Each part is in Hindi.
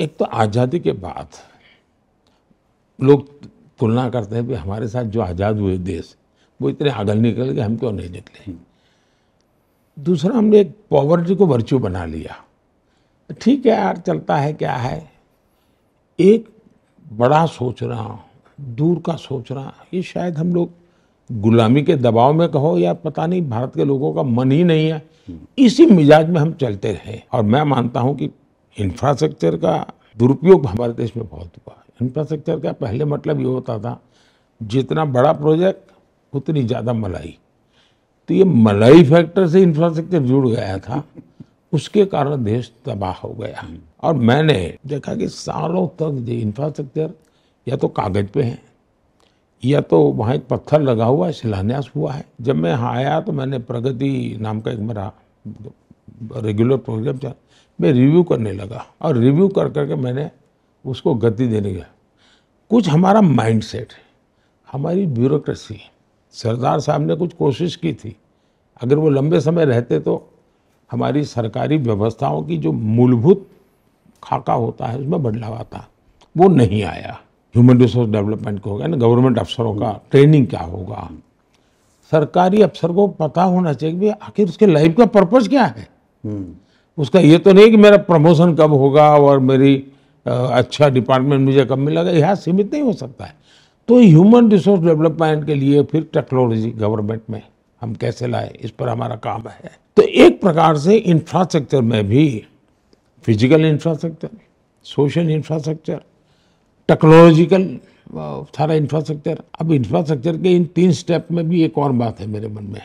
एक तो आज़ादी के बाद लोग तुलना करते हैं कि हमारे साथ जो आज़ाद हुए देश वो इतने आगल निकल गए हम क्यों नहीं निकले हम्म। दूसरा हमने एक पॉवर्टी को वर्च्यू बना लिया ठीक है यार चलता है क्या है एक बड़ा सोच रहा दूर का सोच रहा ये शायद हम लोग गुलामी के दबाव में कहो या पता नहीं भारत के लोगों का मन ही नहीं है हम्म। इसी मिजाज में हम चलते रहे और मैं मानता हूँ कि इंफ्रास्ट्रक्चर का दुरुपयोग हमारे देश में बहुत हुआ इंफ्रास्ट्रक्चर का पहले मतलब ये होता था जितना बड़ा प्रोजेक्ट उतनी ज़्यादा मलाई तो ये मलाई फैक्टर से इंफ्रास्ट्रक्चर जुड़ गया था उसके कारण देश तबाह हो गया और मैंने देखा कि सालों तक ये इंफ्रास्ट्रक्चर या तो कागज़ पे है या तो वहाँ एक पत्थर लगा हुआ है शिलान्यास हुआ है जब मैं यहाँ आया तो मैंने प्रगति नाम का एक मेरा रेगुलर प्रोग्राम था मैं रिव्यू करने लगा और रिव्यू कर करके मैंने उसको गति देने गया कुछ हमारा माइंडसेट हमारी ब्यूरोक्रेसी सरदार साहब ने कुछ कोशिश की थी अगर वो लंबे समय रहते तो हमारी सरकारी व्यवस्थाओं की जो मूलभूत खाका होता है उसमें बदलाव आता वो नहीं आया ह्यूमन रिसोर्स डेवलपमेंट को होगा ना गवर्नमेंट अफसरों का ट्रेनिंग क्या होगा सरकारी अफसर को पता होना चाहिए कि आखिर उसके लाइफ का पर्पज़ क्या है हम्म। उसका ये तो नहीं कि मेरा प्रमोशन कब होगा और मेरी अच्छा डिपार्टमेंट मुझे कब मिलेगा यह सीमित नहीं हो सकता है तो ह्यूमन रिसोर्स डेवलपमेंट के लिए फिर टेक्नोलॉजी गवर्नमेंट में हम कैसे लाए इस पर हमारा काम है तो एक प्रकार से इंफ्रास्ट्रक्चर में भी physical infrastructure social infrastructure technological सारा इंफ्रास्ट्रक्चर अब इंफ्रास्ट्रक्चर के इन तीन स्टेप में भी एक और बात है मेरे मन में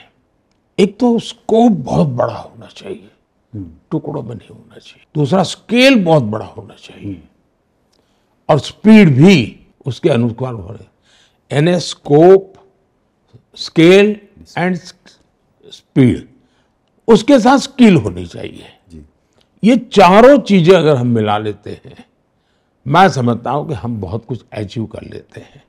एक तो स्कोप बहुत बड़ा होना चाहिए टुकड़ों में नहीं होना चाहिए दूसरा स्केल बहुत बड़ा होना चाहिए और स्पीड भी उसके अनुसार रहे N S scope scale and speed उसके साथ स्किल होनी चाहिए जी। ये चारों चीज़ें अगर हम मिला लेते हैं मैं समझता हूं कि हम बहुत कुछ अचीव कर लेते हैं